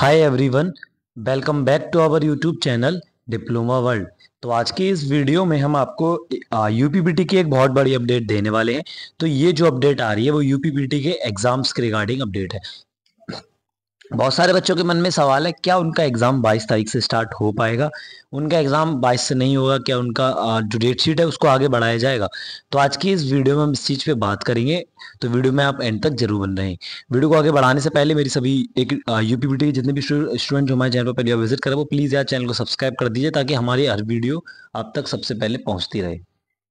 hi everyone welcome back to our YouTube channel diploma world तो आज की इस वीडियो में हम आपको यूपीपीटी की एक बहुत बड़ी अपडेट देने वाले हैं तो ये जो अपडेट आ रही है वो यूपीपीटी के एग्जाम्स के रिगार्डिंग अपडेट है बहुत सारे बच्चों के मन में सवाल है क्या उनका एग्ज़ाम 22 तारीख से स्टार्ट हो पाएगा उनका एग्ज़ाम 22 से नहीं होगा क्या उनका जो डेट शीट है उसको आगे बढ़ाया जाएगा तो आज की इस वीडियो में हम इस चीज़ पे बात करेंगे तो वीडियो में आप एंड तक जरूर बन रहे हैं वीडियो को आगे बढ़ाने से पहले मेरी सभी एक यू के जितने भी स्टूडेंट जो हमारे चैनल पर पहले विजिट करें वो प्लीज़ यार चैनल को सब्सक्राइब कर दीजिए ताकि हमारी हर वीडियो आप तक सबसे पहले पहुंचती रहे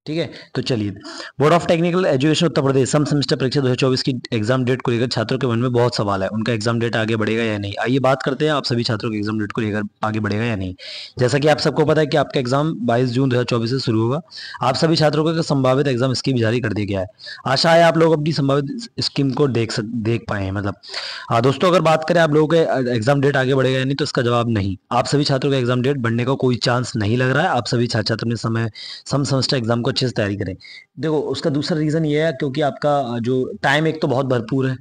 ठीक है तो चलिए board of technical education Uttar Pradesh सम सेमेस्टर परीक्षा 2024 की एग्जाम डेट को लेकर छात्रों के मन में बहुत सवाल है उनका एग्जाम डेट आगे बढ़ेगा या नहीं आइए बात करते हैं आप सभी छात्रों के एग्जाम डेट को लेकर आगे बढ़ेगा या नहीं जैसा कि आप सबको पता है कि आपका एग्जाम बाईस जून दो से शुरू होगा आप सभी छात्रों का संभावित एग्जाम स्कीम जारी कर दिया गया है आशा है आप लोग अपनी संभावित स्कीम को देख सक देख पाए हैं मतलब हाँ दोस्तों अगर बात करें आप लोगों के एग्जाम डेट आगे बढ़ेगा या नहीं तो इसका जवाब नहीं आप सभी छात्रों का एग्जाम डेट बढ़ने का कोई चांस नहीं लग रहा है आप सभी छात्र छात्र समय सम सेमेस्टर एग्जाम को अच्छे से तैयारी करें देखो उसका दूसरा रीज़न ये है क्योंकि आपका जो टाइम एक तो बहुत भरपूर है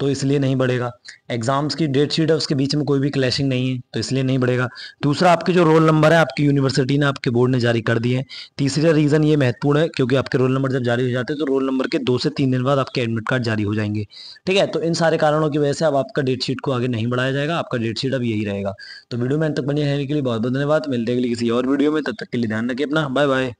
तो इसलिए नहीं बढ़ेगा एग्ज़ाम्स की डेट शीट है उसके बीच में कोई भी क्लैशिंग नहीं है तो इसलिए नहीं बढ़ेगा दूसरा आपके जो रोल नंबर है आपकी यूनिवर्सिटी ने आपके बोर्ड ने जारी कर दिए हैं तीसरा रीज़न ये महत्वपूर्ण है क्योंकि आपके रोल नंबर जब जारी हो जाते हैं तो रोल नंबर के दो से तीन दिन बाद आपके एडमिट कार्ड जारी हो जाएंगे ठीक है तो इन सारे कारणों की वजह से अब आपका डेट शीट को आगे नहीं बढ़ाया जाएगा आपका डेट शीट अब यही रहेगा तो वीडियो में अंत तक बने रहने के लिए बहुत बहुत धन्यवाद मिलते हैं किसी और वीडियो में तब तक के लिए ध्यान रखिए अपना बाय बाय